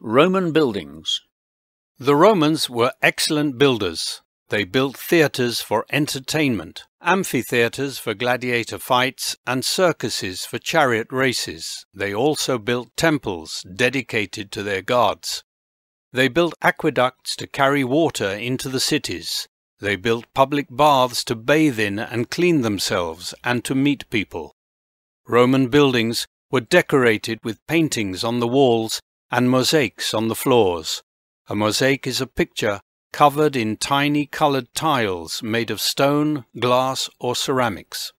Roman buildings. The Romans were excellent builders. They built theatres for entertainment, amphitheatres for gladiator fights, and circuses for chariot races. They also built temples dedicated to their gods. They built aqueducts to carry water into the cities. They built public baths to bathe in and clean themselves and to meet people. Roman buildings were decorated with paintings on the walls and mosaics on the floors. A mosaic is a picture covered in tiny coloured tiles made of stone, glass or ceramics.